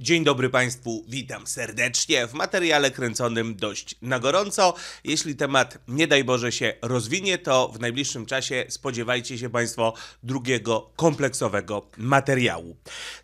Dzień dobry Państwu, witam serdecznie w materiale kręconym dość na gorąco. Jeśli temat nie daj Boże się rozwinie, to w najbliższym czasie spodziewajcie się Państwo drugiego kompleksowego materiału.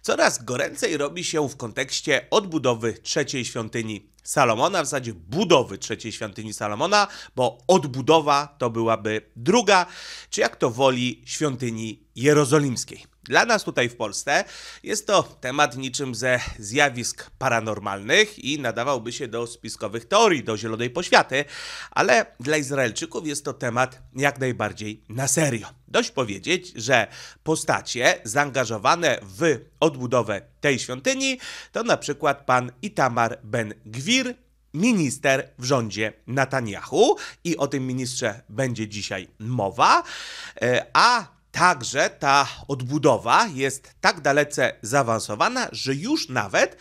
Coraz goręcej robi się w kontekście odbudowy trzeciej świątyni Salomona, w zasadzie budowy trzeciej świątyni Salomona, bo odbudowa to byłaby druga, czy jak to woli, świątyni jerozolimskiej. Dla nas tutaj w Polsce jest to temat niczym ze zjawisk paranormalnych i nadawałby się do spiskowych teorii, do zielonej poświaty, ale dla Izraelczyków jest to temat jak najbardziej na serio. Dość powiedzieć, że postacie zaangażowane w odbudowę tej świątyni to na przykład pan Itamar Ben Gwir, minister w rządzie Netanyahu i o tym ministrze będzie dzisiaj mowa, e, a Także ta odbudowa jest tak dalece zaawansowana, że już nawet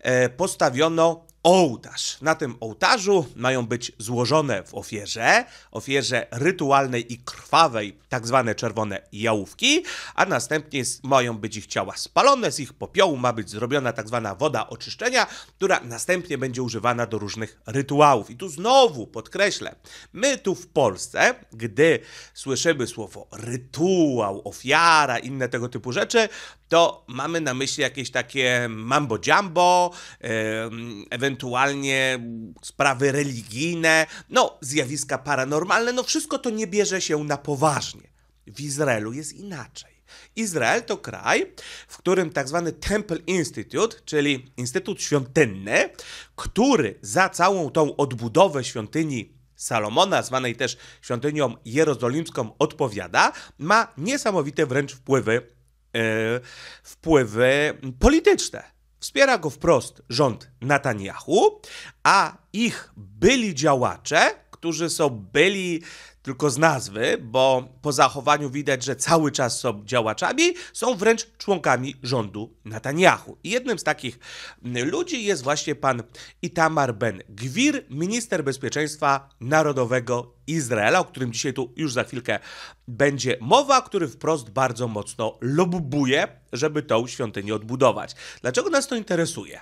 e, postawiono ołtarz. Na tym ołtarzu mają być złożone w ofierze, ofierze rytualnej i krwawej, tak zwane czerwone jałówki, a następnie mają być ich ciała spalone, z ich popiołu ma być zrobiona tak zwana woda oczyszczenia, która następnie będzie używana do różnych rytuałów. I tu znowu podkreślę, my tu w Polsce, gdy słyszymy słowo rytuał, ofiara, inne tego typu rzeczy, to mamy na myśli jakieś takie mambo jumbo, ewentualnie sprawy religijne, no zjawiska paranormalne, no wszystko to nie bierze się na poważnie. W Izraelu jest inaczej. Izrael to kraj, w którym tak zwany Temple Institute, czyli Instytut Świątynny, który za całą tą odbudowę świątyni Salomona, zwanej też świątynią jerozolimską, odpowiada, ma niesamowite wręcz wpływy E, wpływy polityczne. Wspiera go wprost rząd Netanyahu, a ich byli działacze, którzy są byli tylko z nazwy, bo po zachowaniu widać, że cały czas są działaczami, są wręcz członkami rządu Netanyahu. I jednym z takich ludzi jest właśnie pan Itamar Ben-Gwir, minister bezpieczeństwa narodowego Izraela, o którym dzisiaj tu już za chwilkę będzie mowa, który wprost bardzo mocno lobbuje, żeby tą świątynię odbudować. Dlaczego nas to interesuje?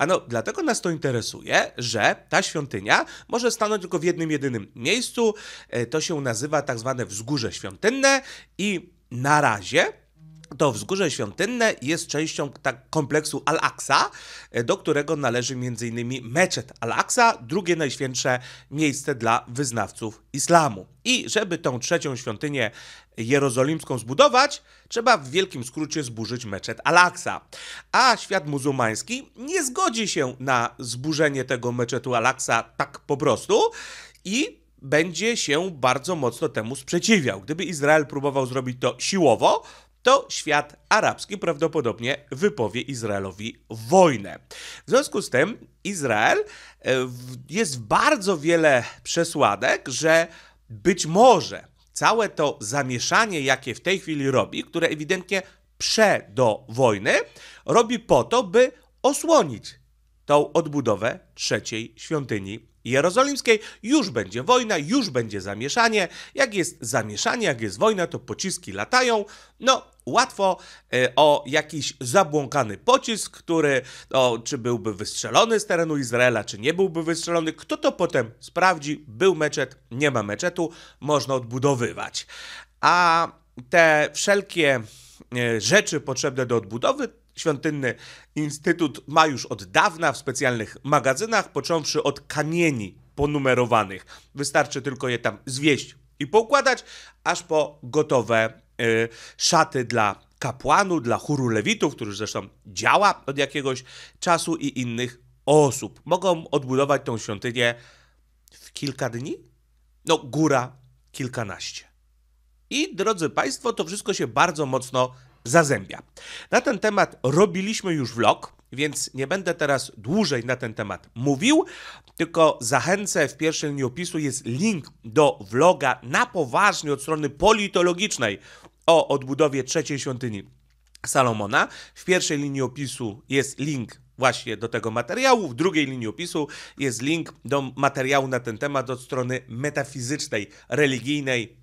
Ano, dlatego nas to interesuje, że ta świątynia może stanąć tylko w jednym jedynym miejscu. E, to się nazywa tak zwane wzgórze świątynne i na razie to wzgórze świątynne jest częścią tak kompleksu Al-Aqsa, e, do którego należy m.in. meczet Al-Aqsa, drugie najświętsze miejsce dla wyznawców islamu. I żeby tą trzecią świątynię jerozolimską zbudować, trzeba w wielkim skrócie zburzyć meczet Al-Aqsa. A świat muzułmański nie zgodzi się na zburzenie tego meczetu Al-Aqsa tak po prostu i będzie się bardzo mocno temu sprzeciwiał. Gdyby Izrael próbował zrobić to siłowo, to świat arabski prawdopodobnie wypowie Izraelowi wojnę. W związku z tym Izrael e, jest bardzo wiele przesłanek, że być może całe to zamieszanie, jakie w tej chwili robi, które ewidentnie prze do wojny, robi po to, by osłonić tą odbudowę trzeciej świątyni Jerozolimskiej, już będzie wojna, już będzie zamieszanie. Jak jest zamieszanie, jak jest wojna, to pociski latają. No, łatwo e, o jakiś zabłąkany pocisk, który o, czy byłby wystrzelony z terenu Izraela, czy nie byłby wystrzelony. Kto to potem sprawdzi? Był meczet, nie ma meczetu, można odbudowywać. A te wszelkie e, rzeczy potrzebne do odbudowy Świątynny Instytut ma już od dawna w specjalnych magazynach, począwszy od kamieni ponumerowanych. Wystarczy tylko je tam zwieść i poukładać, aż po gotowe y, szaty dla kapłanu, dla chóru lewitów, który zresztą działa od jakiegoś czasu i innych osób. Mogą odbudować tą świątynię w kilka dni? No, góra kilkanaście. I drodzy Państwo, to wszystko się bardzo mocno zazębia. Na ten temat robiliśmy już vlog, więc nie będę teraz dłużej na ten temat mówił, tylko zachęcę w pierwszym linii opisu jest link do vloga na poważnie od strony politologicznej o odbudowie trzeciej świątyni Salomona. W pierwszej linii opisu jest link właśnie do tego materiału. W drugiej linii opisu jest link do materiału na ten temat od strony metafizycznej, religijnej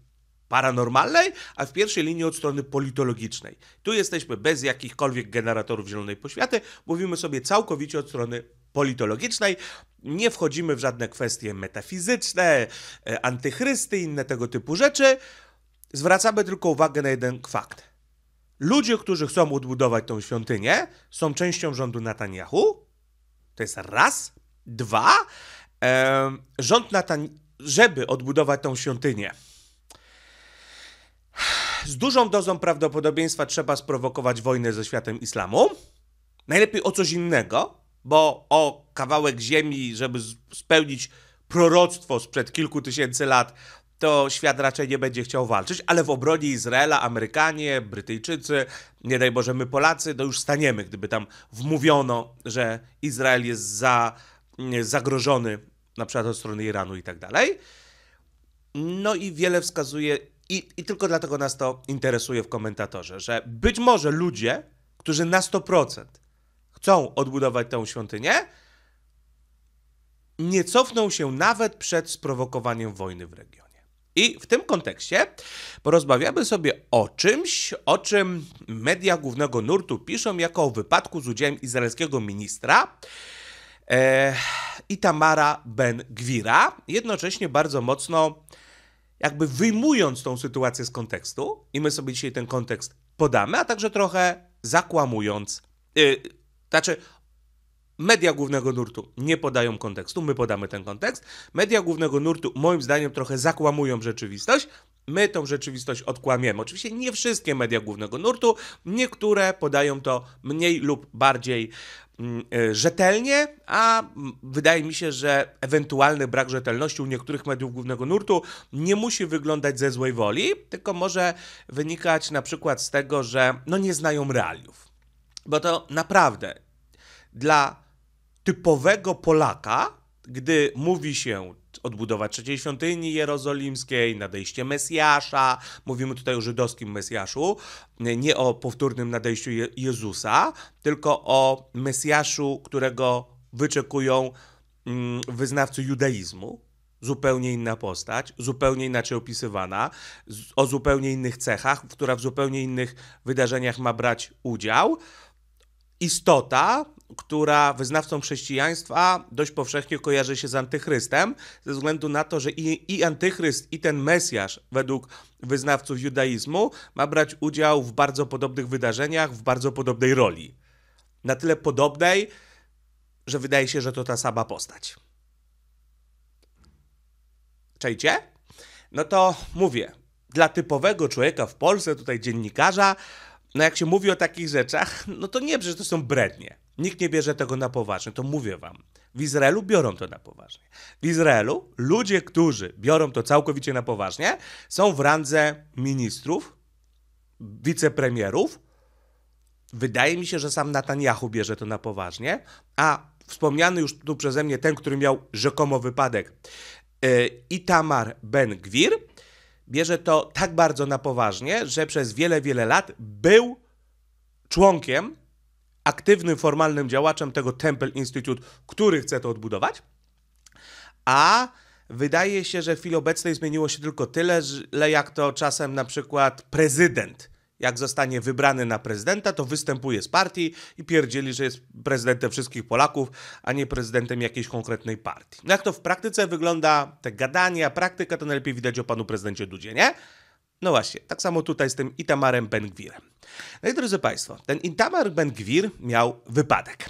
paranormalnej, a w pierwszej linii od strony politologicznej. Tu jesteśmy bez jakichkolwiek generatorów zielonej poświaty, mówimy sobie całkowicie od strony politologicznej. Nie wchodzimy w żadne kwestie metafizyczne, e, antychrysty, inne tego typu rzeczy. Zwracamy tylko uwagę na jeden fakt. Ludzie, którzy chcą odbudować tą świątynię, są częścią rządu Netanyahu. To jest raz. Dwa. rząd Netanyahu, żeby odbudować tą świątynię, z dużą dozą prawdopodobieństwa trzeba sprowokować wojnę ze światem islamu. Najlepiej o coś innego, bo o kawałek ziemi, żeby spełnić proroctwo sprzed kilku tysięcy lat, to świat raczej nie będzie chciał walczyć, ale w obronie Izraela Amerykanie, Brytyjczycy, nie daj Boże my Polacy, no już staniemy, gdyby tam wmówiono, że Izrael jest za, zagrożony na przykład od strony Iranu i tak dalej. No i wiele wskazuje i, I tylko dlatego nas to interesuje w komentatorze, że być może ludzie, którzy na 100% chcą odbudować tę świątynię, nie cofną się nawet przed sprowokowaniem wojny w regionie. I w tym kontekście porozmawiamy sobie o czymś, o czym media głównego nurtu piszą jako o wypadku z udziałem izraelskiego ministra e, Itamara Ben-Gwira, jednocześnie bardzo mocno jakby wyjmując tą sytuację z kontekstu, i my sobie dzisiaj ten kontekst podamy, a także trochę zakłamując, yy, znaczy media głównego nurtu nie podają kontekstu, my podamy ten kontekst. Media głównego nurtu, moim zdaniem, trochę zakłamują rzeczywistość. My tą rzeczywistość odkłamiemy. Oczywiście nie wszystkie media głównego nurtu, niektóre podają to mniej lub bardziej Mm, e, rzetelnie, a wydaje mi się, że ewentualny brak rzetelności u niektórych mediów głównego nurtu nie musi wyglądać ze złej woli, tylko może wynikać na przykład z tego, że no nie znają realiów. Bo to naprawdę dla typowego Polaka, gdy mówi się odbudowa trzeciej świątyni jerozolimskiej, nadejście Mesjasza, mówimy tutaj o żydowskim Mesjaszu, nie o powtórnym nadejściu Je Jezusa, tylko o Mesjaszu, którego wyczekują mm, wyznawcy judaizmu, zupełnie inna postać, zupełnie inaczej opisywana, o zupełnie innych cechach, która w zupełnie innych wydarzeniach ma brać udział. Istota, która wyznawcą chrześcijaństwa dość powszechnie kojarzy się z antychrystem, ze względu na to, że i, i antychryst, i ten Mesjasz, według wyznawców judaizmu, ma brać udział w bardzo podobnych wydarzeniach, w bardzo podobnej roli. Na tyle podobnej, że wydaje się, że to ta sama postać. Czajcie? No to mówię, dla typowego człowieka w Polsce, tutaj dziennikarza, no jak się mówi o takich rzeczach, no to nie, że to są brednie. Nikt nie bierze tego na poważnie, to mówię wam. W Izraelu biorą to na poważnie. W Izraelu ludzie, którzy biorą to całkowicie na poważnie, są w randze ministrów, wicepremierów. Wydaje mi się, że sam Netanyahu bierze to na poważnie, a wspomniany już tu przeze mnie ten, który miał rzekomo wypadek, e, Itamar Ben-Gwir, bierze to tak bardzo na poważnie, że przez wiele, wiele lat był członkiem aktywnym, formalnym działaczem tego Temple Institute, który chce to odbudować. A wydaje się, że w chwili obecnej zmieniło się tylko tyle, że jak to czasem na przykład prezydent jak zostanie wybrany na prezydenta, to występuje z partii i pierdzieli, że jest prezydentem wszystkich Polaków, a nie prezydentem jakiejś konkretnej partii. No jak to w praktyce wygląda, te gadania, praktyka, to najlepiej widać o panu prezydencie Dudzie, nie? No właśnie, tak samo tutaj z tym Itamarem Ben-Gwirem. No i drodzy Państwo, ten Itamar Ben-Gwir miał wypadek.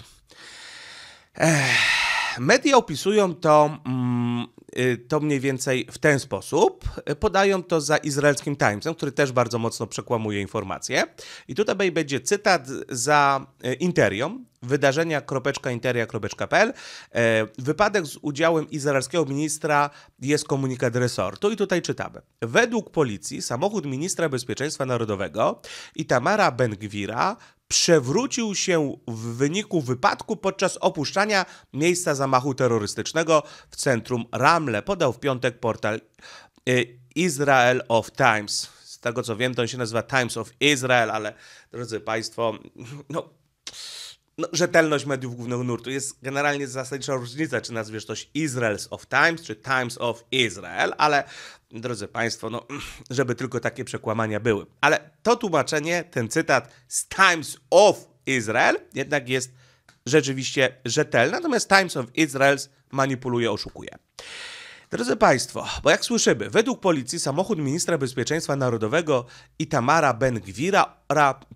Ech, media opisują to, mm, y, to mniej więcej w ten sposób. Podają to za izraelskim Timesem, który też bardzo mocno przekłamuje informacje. I tutaj będzie cytat za y, Interium wydarzenia.interia.pl. E, wypadek z udziałem izraelskiego ministra jest komunikat resortu i tutaj czytamy. Według policji samochód ministra bezpieczeństwa narodowego Itamara Ben-Gwira przewrócił się w wyniku wypadku podczas opuszczania miejsca zamachu terrorystycznego w centrum Ramle, podał w piątek portal e, Israel of Times. Z tego co wiem, to on się nazywa Times of Israel, ale drodzy Państwo, no no, rzetelność mediów głównego nurtu. Jest generalnie zasadnicza różnica, czy nazwiesz coś Israels of Times, czy Times of Israel, ale drodzy Państwo, no, żeby tylko takie przekłamania były. Ale to tłumaczenie, ten cytat z Times of Israel jednak jest rzeczywiście rzetelny, natomiast Times of Israels manipuluje, oszukuje. Drodzy Państwo, bo jak słyszymy, według policji samochód ministra bezpieczeństwa narodowego Itamara Ben-Gwira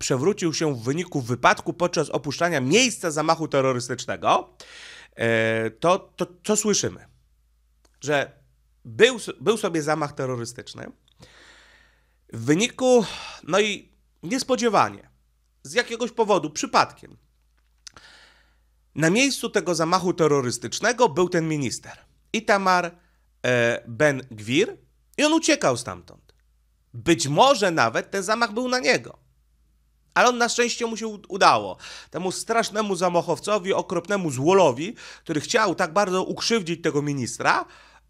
przewrócił się w wyniku wypadku podczas opuszczania miejsca zamachu terrorystycznego. E, to, to co słyszymy? Że był, był sobie zamach terrorystyczny. W wyniku, no i niespodziewanie, z jakiegoś powodu, przypadkiem, na miejscu tego zamachu terrorystycznego był ten minister. Itamar E, ben Gwir i on uciekał stamtąd. Być może nawet ten zamach był na niego. Ale on na szczęście mu się udało. Temu strasznemu zamachowcowi, okropnemu złolowi, który chciał tak bardzo ukrzywdzić tego ministra,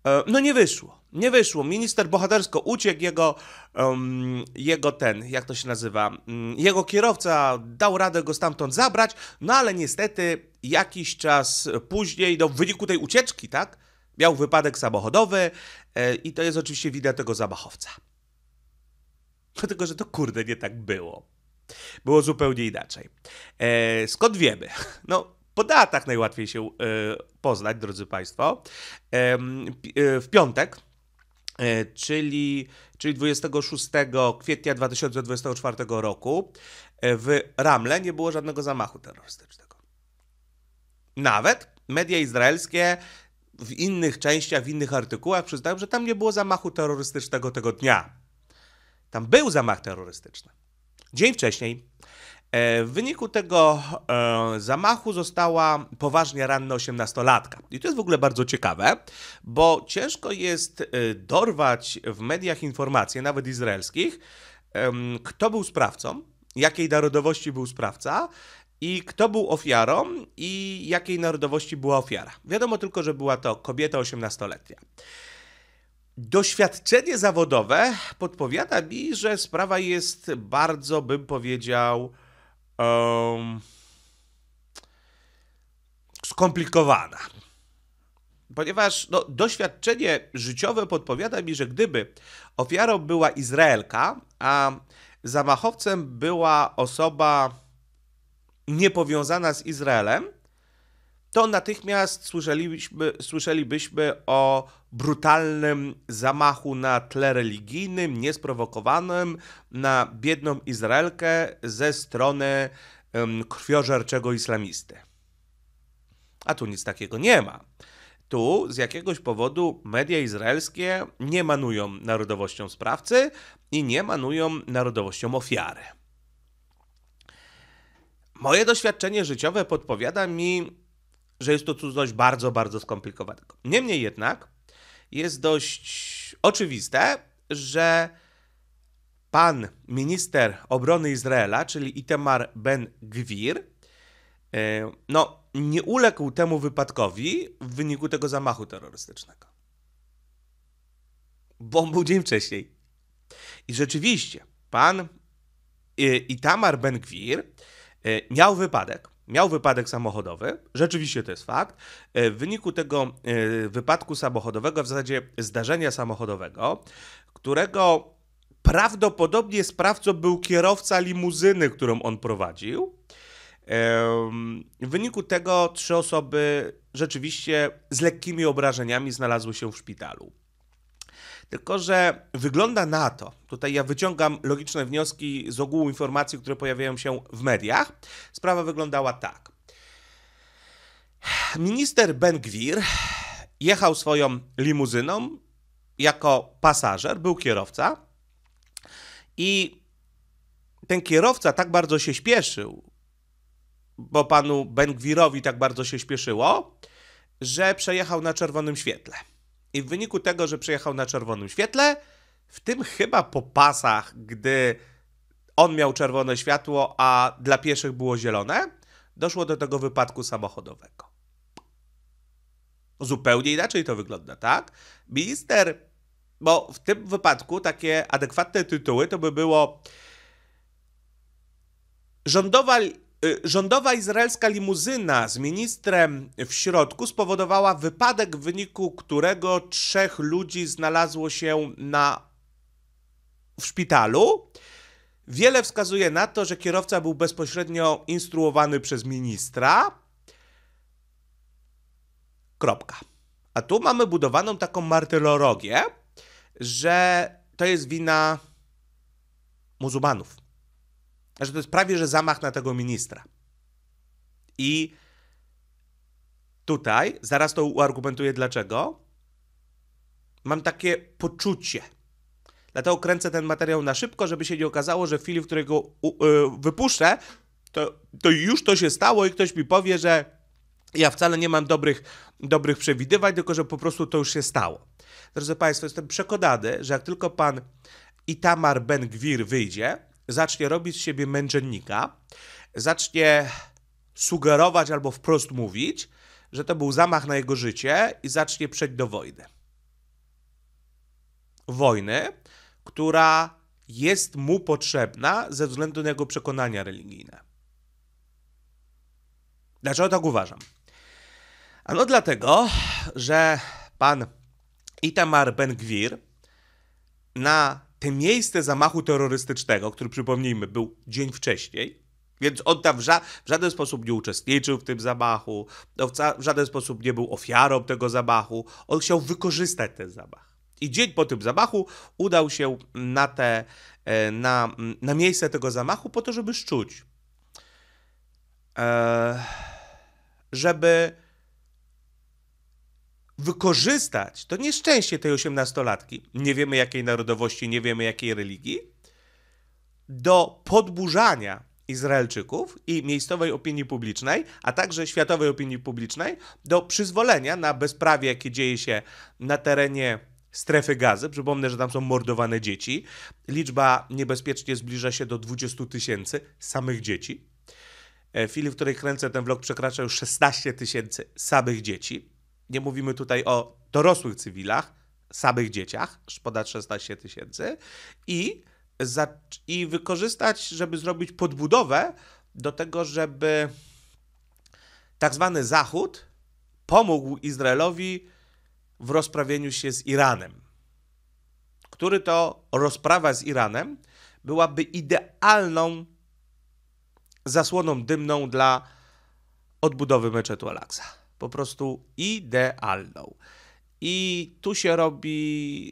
e, no nie wyszło. Nie wyszło. Minister bohatersko uciekł, jego, um, jego ten, jak to się nazywa, mm, jego kierowca dał radę go stamtąd zabrać, no ale niestety jakiś czas później, do w wyniku tej ucieczki, tak, Miał wypadek samochodowy e, i to jest oczywiście wina tego zamachowca. Dlatego, że to kurde nie tak było. Było zupełnie inaczej. E, skąd wiemy? No, po datach najłatwiej się e, poznać, drodzy Państwo. w piątek, czyli, czyli 26 kwietnia 2024 roku, w Ramle nie było żadnego zamachu terrorystycznego. Nawet media izraelskie w innych częściach, w innych artykułach przyznałem, że tam nie było zamachu terrorystycznego tego dnia. Tam był zamach terrorystyczny. Dzień wcześniej e, w wyniku tego e, zamachu została poważnie ranna 18-latka. I to jest w ogóle bardzo ciekawe, bo ciężko jest e, dorwać w mediach informacje, nawet izraelskich, kto był sprawcą, jakiej narodowości był sprawca i kto był ofiarą i jakiej narodowości była ofiara. Wiadomo tylko, że była to kobieta 18-letnia. Doświadczenie zawodowe podpowiada mi, że sprawa jest bardzo, bym powiedział, um, skomplikowana. Ponieważ no, doświadczenie życiowe podpowiada mi, że gdyby ofiarą była Izraelka, a zamachowcem była osoba niepowiązana z Izraelem, to natychmiast słyszelibyśmy, słyszelibyśmy o brutalnym zamachu na tle religijnym, niesprowokowanym na biedną Izraelkę ze strony krwiożerczego islamisty. A tu nic takiego nie ma. Tu z jakiegoś powodu media izraelskie nie manują narodowością sprawcy i nie manują narodowością ofiary. Moje doświadczenie życiowe podpowiada mi, że jest to coś bardzo, bardzo skomplikowanego. Niemniej jednak jest dość oczywiste, że pan minister obrony Izraela, czyli Itamar Ben Gwir, e, no, nie uległ temu wypadkowi w wyniku tego zamachu terrorystycznego. Bo był dzień wcześniej. I rzeczywiście, pan e, Itamar Ben Gwir E, miał wypadek. Miał wypadek samochodowy, rzeczywiście to jest fakt. E, w wyniku tego e, wypadku samochodowego, w zasadzie zdarzenia samochodowego, którego prawdopodobnie sprawcą był kierowca limuzyny, którą on prowadził, w wyniku tego trzy osoby rzeczywiście z lekkimi obrażeniami znalazły się w szpitalu. Tylko, że wygląda na to, tutaj ja wyciągam logiczne wnioski z ogółu informacji, które pojawiają się w mediach. Sprawa wyglądała tak. Minister Ben Gwir jechał swoją limuzyną jako pasażer, był kierowca i ten kierowca tak bardzo się śpieszył, bo panu Ben Gwirowi tak bardzo się śpieszyło, że przejechał na czerwonym świetle. I w wyniku tego, że przyjechał na czerwonym świetle, w tym chyba po pasach, gdy on miał czerwone światło, a dla pieszych było zielone, doszło do tego wypadku samochodowego. Zupełnie inaczej to wygląda, tak? Minister, bo w tym wypadku takie adekwatne tytuły to by było Rządowa Y, rządowa izraelska limuzyna z ministrem w środku spowodowała wypadek, w wyniku którego trzech ludzi znalazło się na... w szpitalu. Wiele wskazuje na to, że kierowca był bezpośrednio instruowany przez ministra. Kropka. A tu mamy budowaną taką martyrologię, że to jest wina muzułmanów że znaczy, to jest prawie, że zamach na tego ministra. I tutaj, zaraz to uargumentuję dlaczego, mam takie poczucie. Dlatego kręcę ten materiał na szybko, żeby się nie okazało, że w chwili, w której go y, wypuszczę, to, to już to się stało i ktoś mi powie, że ja wcale nie mam dobrych, dobrych przewidywań, tylko że po prostu to już się stało. Drodzy Państwo, jestem przekonany, że jak tylko pan Itamar Ben-Gwir wyjdzie, zacznie robić z siebie męczennika, zacznie sugerować albo wprost mówić, że to był zamach na jego życie i zacznie przejść do wojny. Wojny, która jest mu potrzebna ze względu na jego przekonania religijne. Dlaczego tak uważam? Ano dlatego, że pan Itamar Ben-Gwir na te miejsce zamachu terrorystycznego, który przypomnijmy był dzień wcześniej, więc on tam w, ża w, żaden sposób nie uczestniczył w tym zamachu, no, w żaden sposób nie był ofiarą tego zamachu. On chciał wykorzystać ten zamach. I dzień po tym zamachu udał się na, te, e, na, na miejsce tego zamachu po to, żeby szczuć. Eee, żeby wykorzystać to nieszczęście tej osiemnastolatki, nie wiemy jakiej narodowości, nie wiemy jakiej religii, do podburzania Izraelczyków i miejscowej opinii publicznej, a także światowej opinii publicznej do przyzwolenia na bezprawie, jakie dzieje się na terenie strefy gazy. Przypomnę, że tam są mordowane dzieci. Liczba niebezpiecznie zbliża się do 20 tysięcy samych dzieci. E, w chwili, w której kręcę ten vlog, przekracza już 16 tysięcy samych dzieci nie mówimy tutaj o dorosłych cywilach, samych dzieciach, ponad 16 tysięcy, i, i wykorzystać, żeby zrobić podbudowę do tego, żeby tak zwany Zachód pomógł Izraelowi w rozprawieniu się z Iranem, który to rozprawa z Iranem byłaby idealną zasłoną dymną dla odbudowy meczetu Al-Aqsa po prostu idealną. I tu się robi,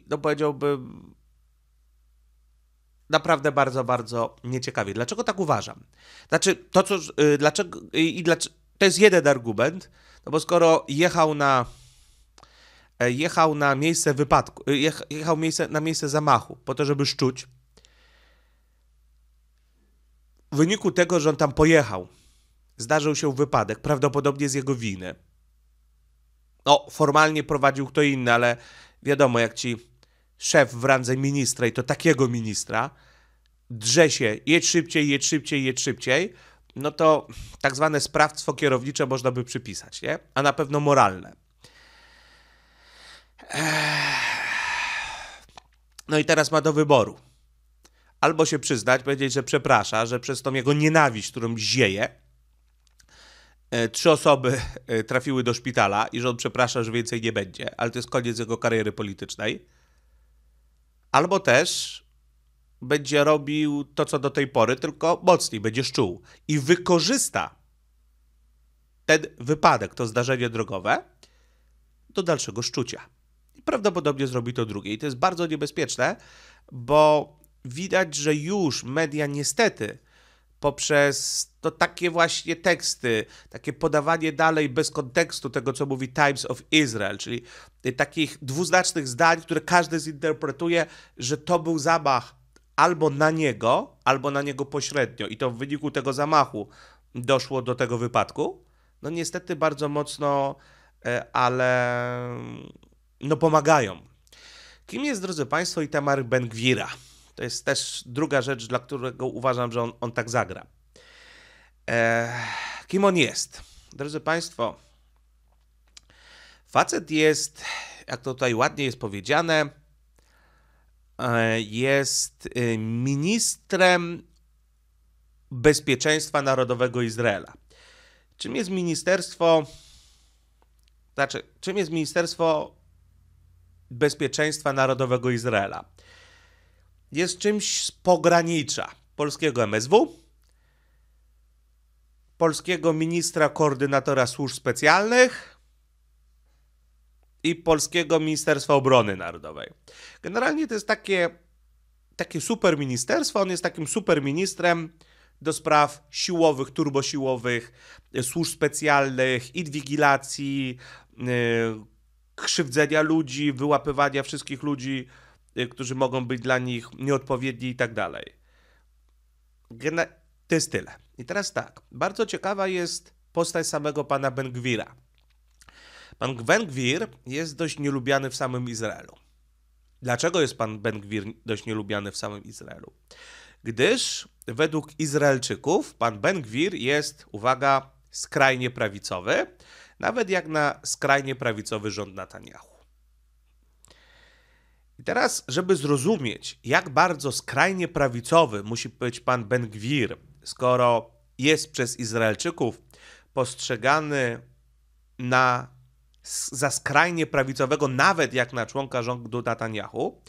no powiedziałbym, naprawdę bardzo, bardzo nieciekawie. Dlaczego tak uważam? Znaczy, to co, y, dlaczego, i dlaczego, to jest jeden argument, no bo skoro jechał na, e, jechał na miejsce wypadku, y, jechał miejsce, na miejsce zamachu, po to, żeby szczuć, w wyniku tego, że on tam pojechał, zdarzył się wypadek, prawdopodobnie z jego winy, no, formalnie prowadził kto inny, ale wiadomo, jak ci szef w randze ministra i to takiego ministra drze się, jedź szybciej, jedź szybciej, jedź szybciej, no to tak zwane sprawstwo kierownicze można by przypisać, nie? A na pewno moralne. No i teraz ma do wyboru. Albo się przyznać, powiedzieć, że przeprasza, że przez tą jego nienawiść, którą zieje, E, trzy osoby e, trafiły do szpitala i że on przeprasza, że więcej nie będzie, ale to jest koniec jego kariery politycznej. Albo też będzie robił to, co do tej pory, tylko mocniej, będzie szczuł i wykorzysta ten wypadek, to zdarzenie drogowe do dalszego szczucia. I prawdopodobnie zrobi to drugie. I to jest bardzo niebezpieczne, bo widać, że już media niestety poprzez to takie właśnie teksty, takie podawanie dalej bez kontekstu tego, co mówi Times of Israel, czyli takich dwuznacznych zdań, które każdy zinterpretuje, że to był zamach albo na niego, albo na niego pośrednio i to w wyniku tego zamachu doszło do tego wypadku. No niestety bardzo mocno, e, ale no pomagają. Kim jest, drodzy Państwo, Itamar Ben-Gwira? To jest też druga rzecz, dla którego uważam, że on, on tak zagra. kim on jest? Drodzy Państwo, facet jest, jak to tutaj ładnie jest powiedziane, e, jest e, ministrem bezpieczeństwa narodowego Izraela. Czym jest ministerstwo? Znaczy, czym jest Ministerstwo Bezpieczeństwa Narodowego Izraela? jest czymś z pogranicza polskiego MSW, polskiego ministra koordynatora służb specjalnych i polskiego Ministerstwa Obrony Narodowej. Generalnie to jest takie, takie super ministerstwo, on jest takim super ministrem do spraw siłowych, turbosiłowych, e, służb specjalnych, inwigilacji, yy, e, krzywdzenia ludzi, wyłapywania wszystkich ludzi, Y, którzy mogą być dla nich nieodpowiedni i tak dalej. To jest tyle. I teraz tak, bardzo ciekawa jest postać samego pana Ben-Gwira. Pan Ben-Gwir jest dość nielubiany w samym Izraelu. Dlaczego jest pan Ben-Gwir dość nielubiany w samym Izraelu? Gdyż według Izraelczyków pan Ben-Gwir jest, uwaga, skrajnie prawicowy, nawet jak na skrajnie prawicowy rząd Netanyahu. I teraz, żeby zrozumieć, jak bardzo skrajnie prawicowy musi być pan Ben Gwir, skoro jest przez Izraelczyków postrzegany na, za skrajnie prawicowego, nawet jak na członka rządu Netanyahu,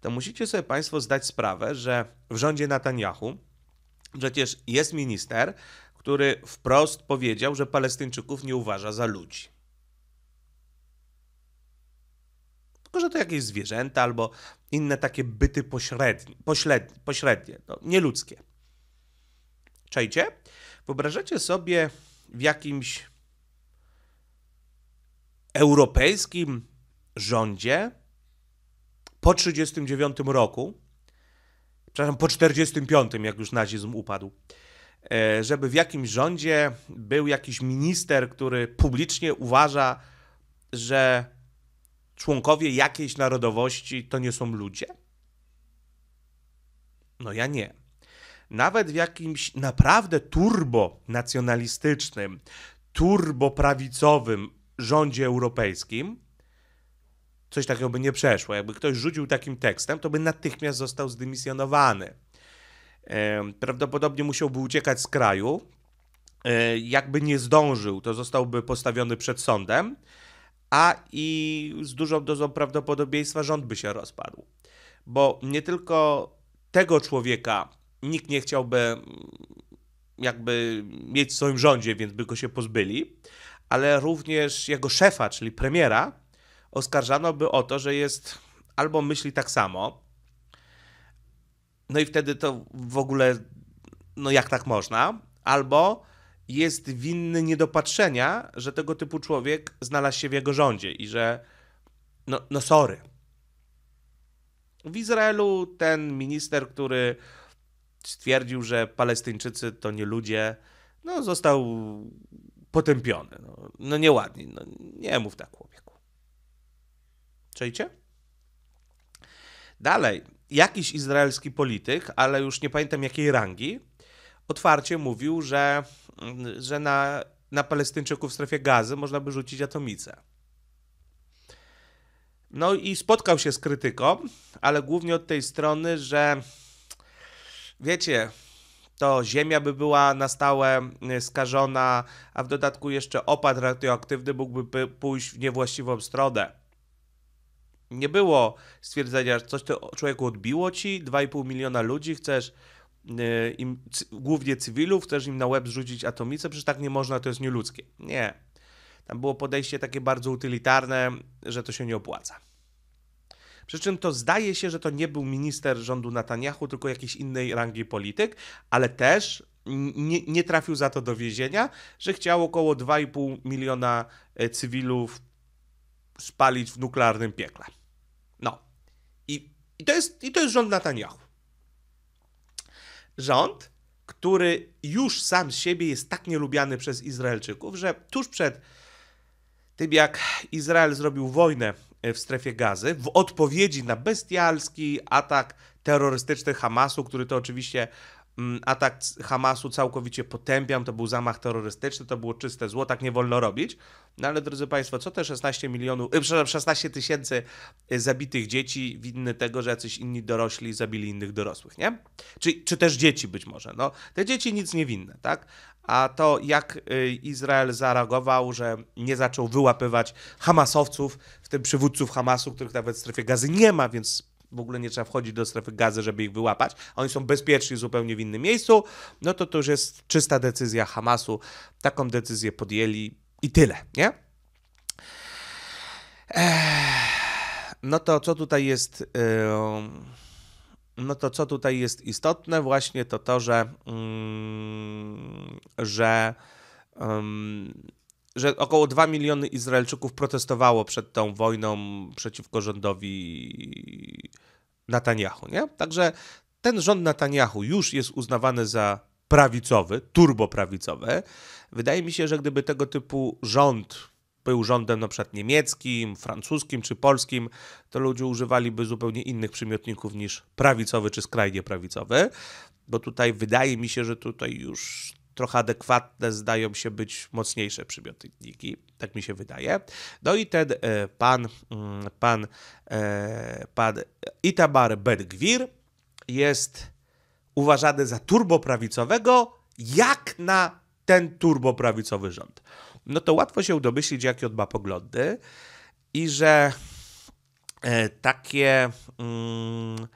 to musicie sobie Państwo zdać sprawę, że w rządzie Netanyahu przecież jest minister, który wprost powiedział, że Palestyńczyków nie uważa za ludzi. tylko że to jakieś zwierzęta albo inne takie byty pośrednie, pośrednie, pośrednie no, nieludzkie. Czajcie? Wyobrażacie sobie w jakimś europejskim rządzie po 1939 roku, przepraszam, po 1945, jak już nazizm upadł, e, żeby w jakimś rządzie był jakiś minister, który publicznie uważa, że członkowie jakiejś narodowości to nie są ludzie? No ja nie. Nawet w jakimś naprawdę turbo nacjonalistycznym, turbo prawicowym rządzie europejskim coś takiego by nie przeszło. Jakby ktoś rzucił takim tekstem, to by natychmiast został zdymisjonowany. Prawdopodobnie musiałby uciekać z kraju. E, jakby nie zdążył, to zostałby postawiony przed sądem a i z dużą dozą prawdopodobieństwa rząd by się rozpadł. Bo nie tylko tego człowieka nikt nie chciałby mm, jakby mieć w swoim rządzie, więc by go się pozbyli, ale również jego szefa, czyli premiera, oskarżano by o to, że jest albo myśli tak samo. No i wtedy to w ogóle, no jak tak można? Albo jest winny niedopatrzenia, że tego typu człowiek znalazł się w jego rządzie i że no, no sorry. W Izraelu ten minister, który stwierdził, że Palestyńczycy to nie ludzie, no został potępiony. No, no nieładnie, no, nie mów tak człowieku. Czujcie? Dalej, jakiś izraelski polityk, ale już nie pamiętam jakiej rangi, otwarcie mówił, że, że na, na Palestyńczyków w strefie gazy można by rzucić atomicę. No i spotkał się z krytyką, ale głównie od tej strony, że wiecie, to ziemia by była na stałe y, skażona, a w dodatku jeszcze opad radioaktywny mógłby pójść w niewłaściwą stronę. Nie było stwierdzenia, że coś to człowieku odbiło ci, 2,5 miliona ludzi, chcesz Y, im, głównie cywilów, też im na łeb zrzucić atomice, przecież tak nie można, to jest nieludzkie. Nie. Tam było podejście takie bardzo utylitarne, że to się nie opłaca. Przy czym to zdaje się, że to nie był minister rządu Netanyahu, tylko jakiś innej rangi polityk, ale też nie, nie trafił za to do więzienia, że chciał około 2,5 miliona e, cywilów spalić w nuklearnym piekle. No. I, i, to, jest, i to jest rząd Netanyahu rząd, który już sam z siebie jest tak nielubiany przez Izraelczyków, że tuż przed tym, jak Izrael zrobił wojnę w strefie gazy, w odpowiedzi na bestialski atak terrorystyczny Hamasu, który to oczywiście Mm, atak Hamasu całkowicie potępiam, to był zamach terrorystyczny, to było czyste zło, tak nie wolno robić. No ale drodzy Państwo, co te 16 milionów, y, przepraszam, 16 tysięcy y, zabitych dzieci winny tego, że jacyś inni dorośli zabili innych dorosłych, nie? Czy, czy też dzieci być może, no. Te dzieci nic nie winne, tak? A to jak y, Izrael zareagował, że nie zaczął wyłapywać Hamasowców, w tym przywódców Hamasu, których nawet w strefie gazy nie ma, więc w ogóle nie trzeba wchodzić do strefy gazy, żeby ich wyłapać, a oni są bezpieczni zupełnie w innym miejscu, no to to już jest czysta decyzja Hamasu. Taką decyzję podjęli i tyle, nie? No to co tutaj jest... No to co tutaj jest istotne właśnie to to, że, mm, że że około 2 miliony Izraelczyków protestowało przed tą wojną przeciwko rządowi Netanyahu. Nie? Także ten rząd Netanyahu już jest uznawany za prawicowy, turboprawicowy. Wydaje mi się, że gdyby tego typu rząd był rządem na przykład niemieckim, francuskim czy polskim, to ludzie używaliby zupełnie innych przymiotników niż prawicowy czy skrajnie prawicowy, bo tutaj wydaje mi się, że tutaj już trochę adekwatne zdają się być mocniejsze przymiotniki, tak mi się wydaje. No i ten e, pan, mm, pan, e, pan Itamar Ben-Gwir jest uważany za turboprawicowego, jak na ten turboprawicowy rząd. No to łatwo się domyślić, jakie on ma poglądy i że e, takie... Mm,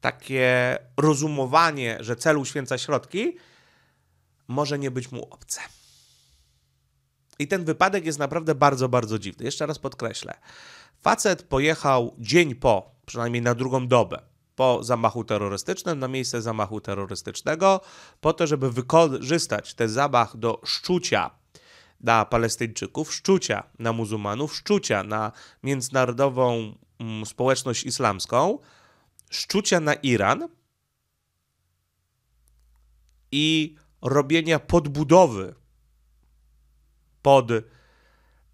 takie rozumowanie, że cel uświęca środki, może nie być mu obce. I ten wypadek jest naprawdę bardzo, bardzo dziwny. Jeszcze raz podkreślę. Facet pojechał dzień po, przynajmniej na drugą dobę, po zamachu terrorystycznym, na miejsce zamachu terrorystycznego, po to, żeby wykorzystać ten zamach do szczucia na Palestyńczyków, szczucia na muzułmanów, szczucia na międzynarodową mm, społeczność islamską szczucia na Iran i robienia podbudowy pod,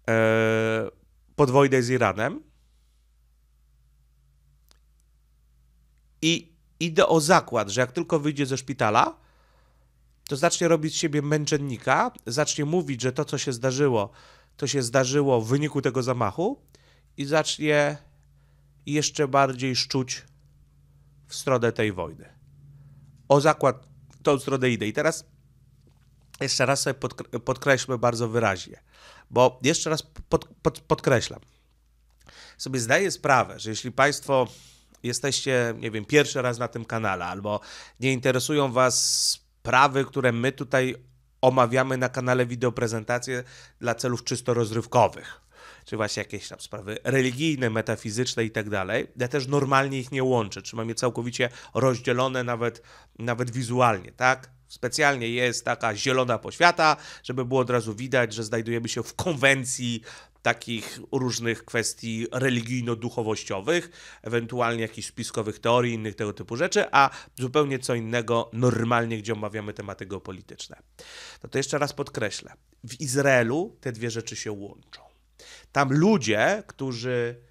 e, pod wojnę z Iranem i idę o zakład, że jak tylko wyjdzie ze szpitala, to zacznie robić z siebie męczennika, zacznie mówić, że to, co się zdarzyło, to się zdarzyło w wyniku tego zamachu i zacznie jeszcze bardziej szczuć w stronę tej wojny. O zakład w tą stronę idę. I teraz jeszcze raz sobie podkreślmy bardzo wyraźnie, bo jeszcze raz pod, pod, podkreślam. Sobie zdaję sprawę, że jeśli Państwo jesteście, nie wiem, pierwszy raz na tym kanale, albo nie interesują Was sprawy, które my tutaj omawiamy na kanale wideoprezentacje dla celów czysto rozrywkowych, czy właśnie jakieś tam sprawy religijne, metafizyczne i tak dalej. Ja też normalnie ich nie łączę, trzymam je całkowicie rozdzielone nawet, nawet wizualnie, tak? Specjalnie jest taka zielona poświata, żeby było od razu widać, że znajdujemy się w konwencji takich różnych kwestii religijno-duchowościowych, ewentualnie jakichś spiskowych teorii, innych tego typu rzeczy, a zupełnie co innego normalnie, gdzie omawiamy tematy geopolityczne. No to jeszcze raz podkreślę. W Izraelu te dwie rzeczy się łączą. Tam ludzie, którzy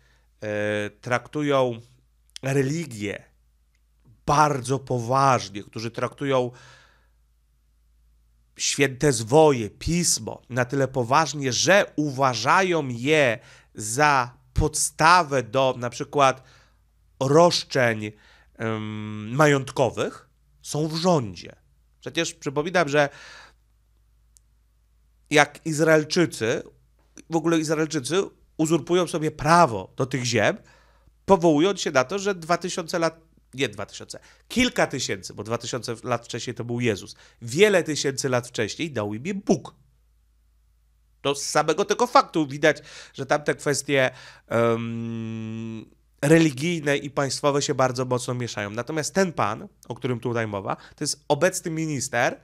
e, traktują religię bardzo poważnie, którzy traktują święte zwoje, pismo na tyle poważnie, że uważają je za podstawę do na przykład roszczeń majątkowych, są w rządzie. Przecież przypominam, że jak Izraelczycy w ogóle Izraelczycy uzurpują sobie prawo do tych ziem, powołując się na to, że 2000 lat, nie 2000, kilka tysięcy, bo 2000 lat wcześniej to był Jezus, wiele tysięcy lat wcześniej dał im je Bóg. To z samego tego faktu widać, że tamte kwestie um, religijne i państwowe się bardzo mocno mieszają. Natomiast ten pan, o którym tutaj mowa, to jest obecny minister,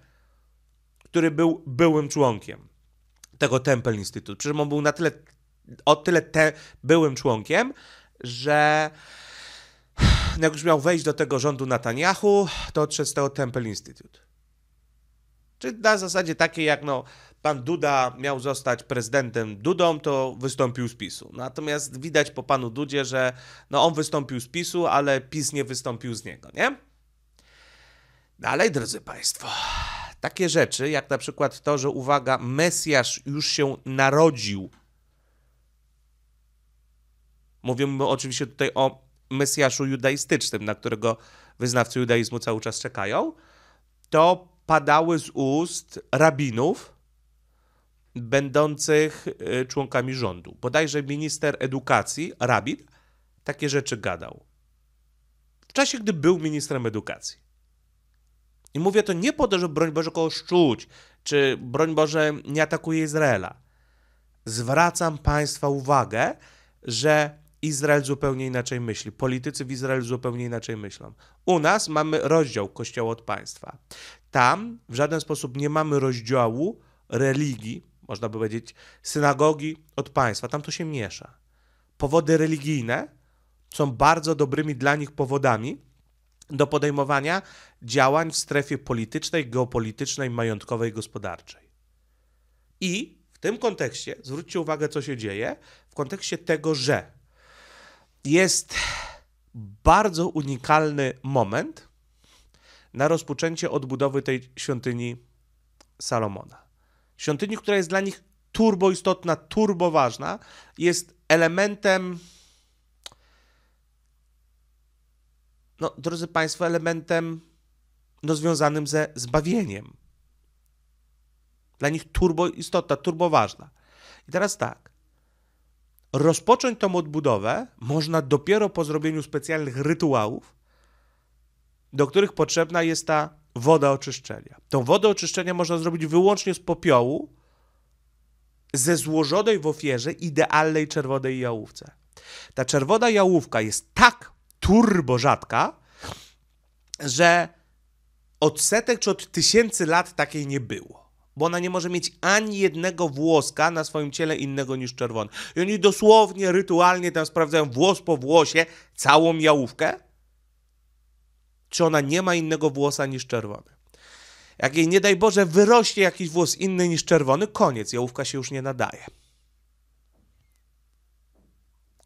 który był byłym członkiem tego Temple Institute. Przecież on był na tyle, o tyle te, byłym członkiem, że jak już miał wejść do tego rządu Netanyahu, to odszedł z tego Temple Institute. Czyli na zasadzie takiej, jak no, pan Duda miał zostać prezydentem Dudą, to wystąpił z PiSu. Natomiast widać po panu Dudzie, że no, on wystąpił z PiSu, ale PiS nie wystąpił z niego, nie? Dalej, drodzy państwo. Takie rzeczy, jak na przykład to, że uwaga, Mesjasz już się narodził. Mówimy oczywiście tutaj o Mesjaszu judaistycznym, na którego wyznawcy judaizmu cały czas czekają. To padały z ust rabinów będących y, członkami rządu. Bodajże minister edukacji, rabin, takie rzeczy gadał. W czasie, gdy był ministrem edukacji. I mówię to nie po to, żeby broń Boże kogoś czuć, czy broń Boże nie atakuje Izraela. Zwracam Państwa uwagę, że Izrael zupełnie inaczej myśli. Politycy w Izraelu zupełnie inaczej myślą. U nas mamy rozdział Kościoła od państwa. Tam w żaden sposób nie mamy rozdziału religii, można by powiedzieć, synagogi od państwa. Tam to się miesza. Powody religijne są bardzo dobrymi dla nich powodami, do podejmowania działań w strefie politycznej, geopolitycznej, majątkowej, gospodarczej. I w tym kontekście zwróćcie uwagę, co się dzieje, w kontekście tego, że jest bardzo unikalny moment na rozpoczęcie odbudowy tej świątyni Salomona. Świątyni, która jest dla nich turboistotna, turboważna, jest elementem no, drodzy Państwo, elementem no, związanym ze zbawieniem. Dla nich turbo istotna, turbo ważna. I teraz tak. Rozpocząć tą odbudowę można dopiero po zrobieniu specjalnych rytuałów, do których potrzebna jest ta woda oczyszczenia. Tą wodę oczyszczenia można zrobić wyłącznie z popiołu, ze złożonej w ofierze idealnej czerwonej jałówce. Ta czerwona jałówka jest tak turbo rzadka, że od setek czy od tysięcy lat takiej nie było. Bo ona nie może mieć ani jednego włoska na swoim ciele innego niż czerwony. I oni dosłownie, rytualnie tam sprawdzają włos po włosie całą jałówkę, czy ona nie ma innego włosa niż czerwony. Jak jej nie daj Boże wyrośnie jakiś włos inny niż czerwony, koniec, jałówka się już nie nadaje.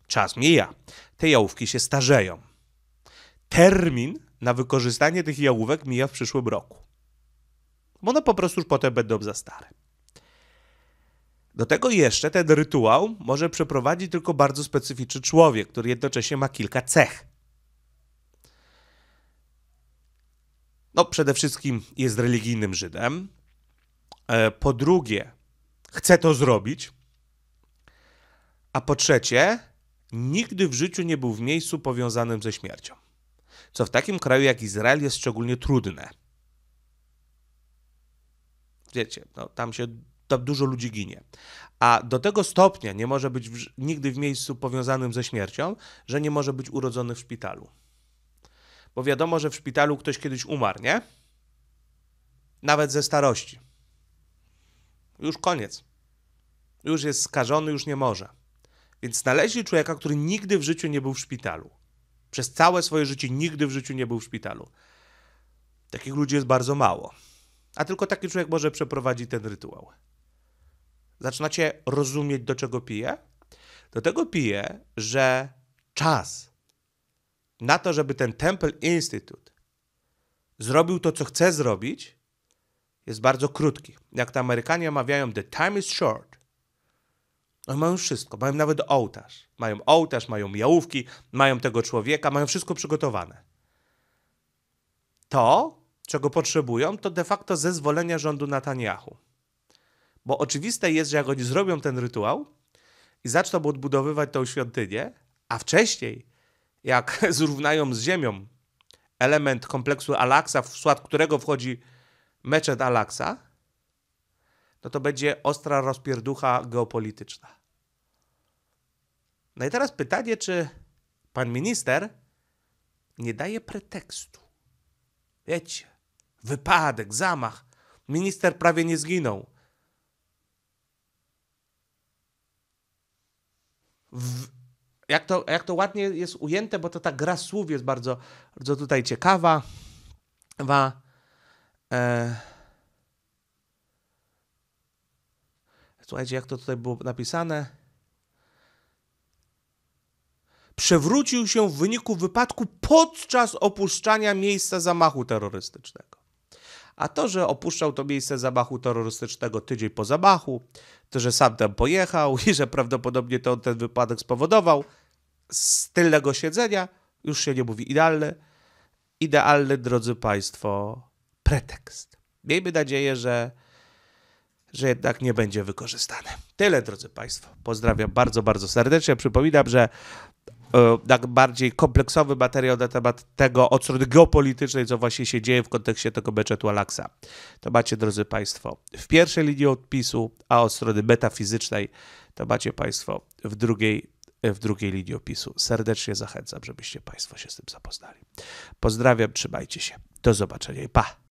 Czas mija te jałówki się starzeją. Termin na wykorzystanie tych jałówek mija w przyszłym roku. Bo one po prostu już potem będą za stare. Do tego jeszcze ten rytuał może przeprowadzić tylko bardzo specyficzny człowiek, który jednocześnie ma kilka cech. No, przede wszystkim jest religijnym Żydem. E, po drugie, chce to zrobić. A po trzecie, nigdy w życiu nie był w miejscu powiązanym ze śmiercią, co w takim kraju jak Izrael jest szczególnie trudne. Wiecie, no, tam się tam dużo ludzi ginie. A do tego stopnia nie może być w, nigdy w miejscu powiązanym ze śmiercią, że nie może być urodzony w szpitalu. Bo wiadomo, że w szpitalu ktoś kiedyś umarł, nie? Nawet ze starości. Już koniec. Już jest skażony, już nie może. Więc znaleźli człowieka, który nigdy w życiu nie był w szpitalu. Przez całe swoje życie nigdy w życiu nie był w szpitalu. Takich ludzi jest bardzo mało. A tylko taki człowiek może przeprowadzić ten rytuał. Zaczynacie rozumieć, do czego pije? Do tego pije, że czas na to, żeby ten Temple Institute zrobił to, co chce zrobić, jest bardzo krótki. Jak to Amerykanie mawiają, the time is short. Oni mają już wszystko, mają nawet ołtarz. Mają ołtarz, mają jałówki, mają tego człowieka, mają wszystko przygotowane. To, czego potrzebują, to de facto zezwolenia rządu Netanyahu. Bo oczywiste jest, że jak oni zrobią ten rytuał i zaczną odbudowywać tą świątynię, a wcześniej, jak zrównają z ziemią element kompleksu Alaksa, w skład którego wchodzi meczet Alaksa, to no to będzie ostra rozpierducha geopolityczna. No i teraz pytanie, czy pan minister nie daje pretekstu? Wiecie, wypadek, zamach. Minister prawie nie zginął. W, jak, to, jak to ładnie jest ujęte, bo to ta gra słów jest bardzo, bardzo tutaj ciekawa. Wa, e, Słuchajcie, jak to tutaj było napisane. Przewrócił się w wyniku wypadku podczas opuszczania miejsca zamachu terrorystycznego. A to, że opuszczał to miejsce zamachu terrorystycznego tydzień po zamachu, to, że sam tam pojechał i że prawdopodobnie to on ten wypadek spowodował, z tylnego siedzenia, już się nie mówi idealny, idealny, drodzy Państwo, pretekst. Miejmy nadzieję, że że jednak nie będzie wykorzystane. Tyle, drodzy Państwo. Pozdrawiam bardzo, bardzo serdecznie. Przypominam, że tak bardziej kompleksowy materiał na temat tego od strony geopolitycznej, co właśnie się dzieje w kontekście tego meczetu Alaksa. To macie, drodzy Państwo, w pierwszej linii odpisu, a od strony metafizycznej to macie Państwo w drugiej, e, w drugiej linii opisu. Serdecznie zachęcam, żebyście Państwo się z tym zapoznali. Pozdrawiam, trzymajcie się. Do zobaczenia i pa!